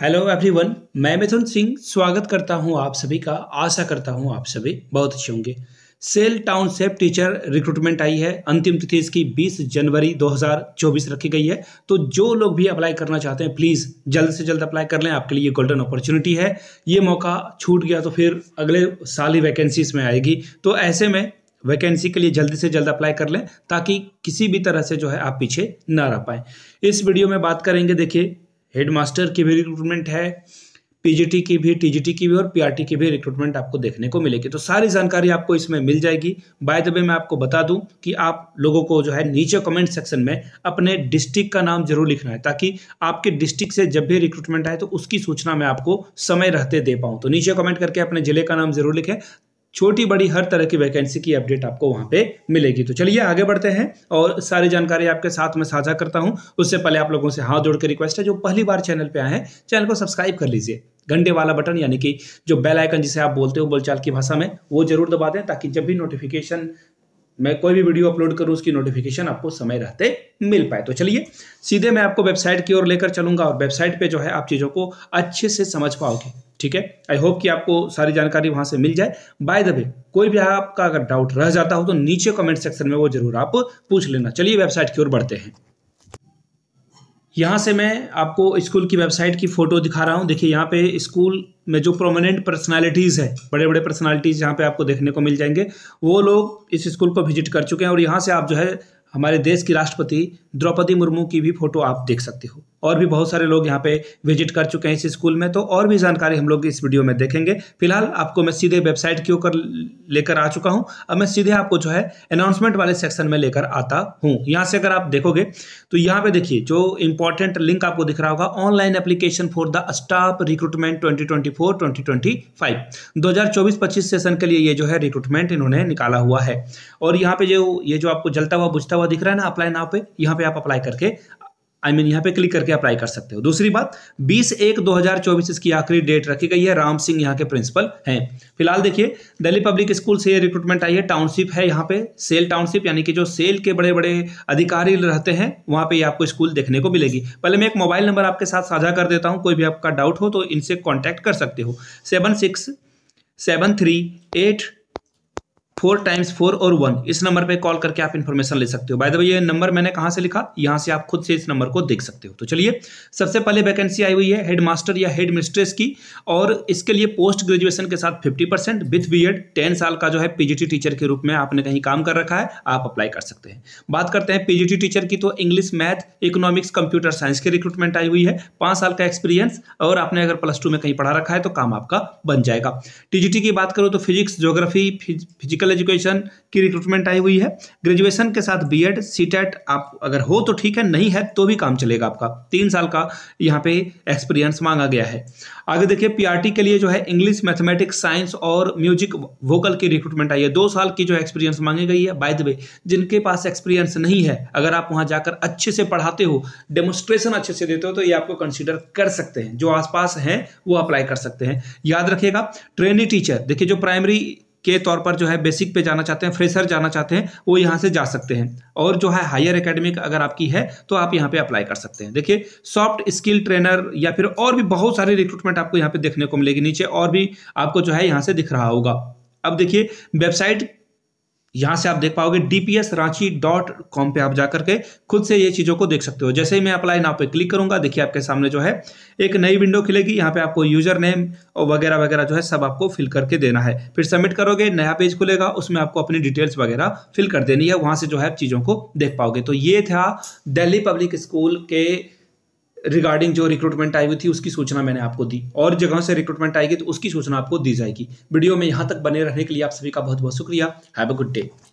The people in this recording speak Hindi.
हेलो एवरीवन मैं मिथुन सिंह स्वागत करता हूं आप सभी का आशा करता हूं आप सभी बहुत अच्छे होंगे सेल टाउन सेफ टीचर रिक्रूटमेंट आई है अंतिम तिथि इसकी 20 जनवरी 2024 रखी गई है तो जो लोग भी अप्लाई करना चाहते हैं प्लीज़ जल्द से जल्द अप्लाई कर लें आपके लिए गोल्डन अपॉर्चुनिटी है ये मौका छूट गया तो फिर अगले साल ही वैकेंसी इसमें आएगी तो ऐसे में वैकेंसी के लिए जल्दी से जल्द अप्लाई कर लें ताकि किसी भी तरह से जो है आप पीछे ना रह पाएं इस वीडियो में बात करेंगे देखिए हेडमास्टर की भी रिक्रूटमेंट है पीजीटी की भी टीजीटी की भी और पीआरटी की भी रिक्रूटमेंट आपको देखने को मिलेगी तो सारी जानकारी आपको इसमें मिल जाएगी बाय द वे मैं आपको बता दूं कि आप लोगों को जो है नीचे कमेंट सेक्शन में अपने डिस्ट्रिक्ट का नाम जरूर लिखना है ताकि आपके डिस्ट्रिक्ट से जब भी रिक्रूटमेंट आए तो उसकी सूचना मैं आपको समय रहते दे पाऊँ तो नीचे कमेंट करके अपने जिले का नाम जरूर लिखें छोटी बड़ी हर तरह की वैकेंसी की अपडेट आपको वहां पे मिलेगी तो चलिए आगे बढ़ते हैं और सारी जानकारी आपके साथ में साझा करता हूं उससे पहले आप लोगों से हाथ जोड़कर रिक्वेस्ट है जो पहली बार चैनल पे आए हैं चैनल को सब्सक्राइब कर लीजिए घंटे वाला बटन यानी कि जो बेल आइकन जिसे आप बोलते हो बोलचाल की भाषा में वो जरूर दबा दें ताकि जब भी नोटिफिकेशन मैं कोई भी वीडियो अपलोड करूँ उसकी नोटिफिकेशन आपको समय रहते मिल पाए तो चलिए सीधे मैं आपको वेबसाइट की ओर लेकर चलूंगा और वेबसाइट पे जो है आप चीज़ों को अच्छे से समझ पाओगे ठीक है आई होप कि आपको सारी जानकारी वहां से मिल जाए बाय द वे कोई भी आपका अगर डाउट रह जाता हो तो नीचे कमेंट सेक्शन में वो जरूर आप पूछ लेना चलिए वेबसाइट की ओर बढ़ते हैं यहाँ से मैं आपको स्कूल की वेबसाइट की फ़ोटो दिखा रहा हूँ देखिए यहाँ पे स्कूल में जो प्रोमिनेंट पर्सनालिटीज़ है बड़े बड़े पर्सनालिटीज़ यहाँ पे आपको देखने को मिल जाएंगे वो लोग इस स्कूल को विजिट कर चुके हैं और यहाँ से आप जो है हमारे देश की राष्ट्रपति द्रौपदी मुर्मू की भी फ़ोटो आप देख सकते हो और भी बहुत सारे लोग यहाँ पे विजिट कर चुके हैं इस स्कूल में तो और भी जानकारी हम लोग इस वीडियो में देखेंगे फिलहाल आपको मैं सीधे वेबसाइट के ऊपर लेकर आ चुका हूँ अब मैं सीधे आपको जो है अनाउंसमेंट वाले सेक्शन में लेकर आता हूँ यहाँ से अगर आप देखोगे तो यहाँ पे देखिए जो इंपॉर्टेंट लिंक आपको दिख रहा होगा online application for the staff recruitment twenty twenty four twenty twenty five दो हजार चौबीस पच्चीस सेशन के लिए ये जो है रिक्रूटमेंट इन्होंने निकाला हुआ है और यहाँ पे जो ये जो आपको जलता हुआ बुझता हुआ दिख रहा है ना अप्लाई नाव पे यहाँ पे आप अप्लाई करके आई I मीन mean, यहाँ पे क्लिक करके अप्लाई कर सकते हो दूसरी बात 20 एक 2024 इसकी आखिरी डेट रखी गई है राम सिंह यहाँ के प्रिंसिपल हैं फिलहाल देखिए दिल्ली पब्लिक स्कूल से रिक्रूटमेंट आई है टाउनशिप है यहाँ पे सेल टाउनशिप यानी कि जो सेल के बड़े बड़े अधिकारी रहते हैं वहाँ पे आपको स्कूल देखने को मिलेगी पहले मैं एक मोबाइल नंबर आपके साथ साझा कर देता हूँ कोई भी आपका डाउट हो तो इनसे कॉन्टैक्ट कर सकते हो seven six seven three eight four times four और वन इस नंबर पे कॉल करके आप इन्फॉर्मेशन ले सकते हो बाय द वे ये नंबर मैंने कहाँ से लिखा यहाँ से आप खुद से इस नंबर को देख सकते हो तो चलिए सबसे पहले वैकेंसी आई हुई है हेड मास्टर या हेड मिस्ट्रेस की और इसके लिए पोस्ट ग्रेजुएशन के साथ fifty percent with B Ed ten साल का जो है पीजीटी टीचर के रूप में आपने कहीं काम कर रखा है आप अप्लाई कर सकते हैं बात करते हैं पीजीटी टीचर की तो English math economics computer science की रिक्रूटमेंट आई हुई है पाँच साल का एक्सपीरियंस और आपने अगर प्लस टू में कहीं पढ़ा रखा है तो काम आपका बन जाएगा टीजीटी की बात करो तो फिजिक्स जोग्राफी फिजिकल एजुकेशन की रिक्रूटमेंट आई हुई है ग्रेजुएशन के साथ बी एड आप अगर हो तो ठीक है नहीं है तो भी काम चलेगा आपका तीन साल का यहाँ पे एक्सपीरियंस मांगा गया है आगे देखिए पीआरटी के लिए जो है इंग्लिश मैथमेटिक्स साइंस और म्यूजिक वोकल की रिक्रूटमेंट आई है दो साल की जो एक्सपीरियंस मांगी गई है बाय द वे जिनके पास एक्सपीरियंस नहीं है अगर आप वहाँ जाकर अच्छे से पढ़ाते हो डेमोस्ट्रेशन अच्छे से देते हो तो ये आपको कंसिडर कर सकते हैं जो आसपास हैं वो अप्लाई कर सकते हैं याद रखिएगा ट्रेनी टीचर देखिए जो प्राइमरी के तौर पर जो है बेसिक पे जाना चाहते हैं फ्रेशर जाना चाहते हैं वो यहाँ से जा सकते हैं और जो है हायर एकेडमिक अगर आपकी है तो आप यहाँ पे अप्लाई कर सकते हैं देखिए सॉफ्ट स्किल ट्रेनर या फिर और भी बहुत सारी रिक्रूटमेंट आपको यहाँ पे देखने को मिलेगी नीचे और भी आपको जो है यहाँ से दिख रहा होगा अब देखिए वेबसाइट यहां से आप देख पाओगे डीपीएस रांची डॉट कॉम पर आप जाकर के खुद से ये चीज़ों को देख सकते हो जैसे ही मैं अप्लाई नाउ पे क्लिक करूंगा देखिए आपके सामने जो है एक नई विंडो खिलेगी यहाँ पे आपको यूजर नेम और वगैरह वगैरह जो है सब आपको फिल करके देना है फिर सबमिट करोगे नया पेज खुलेगा उसमें आपको अपनी डिटेल्स वगैरह फिल कर देनी है वहां से जो है आप चीज़ों को देख पाओगे तो ये था दिल्ली पब्लिक स्कूल के रिगार्डिंग जो रिक्रूटमेंट आई हुई थी उसकी सूचना मैंने आपको दी और जगहों से रिक्रूटमेंट आएगी तो उसकी सूचना आपको दी जाएगी वीडियो में यहाँ तक बने रहने के लिए आप सभी का बहुत बहुत शुक्रिया हैव अ गुड डे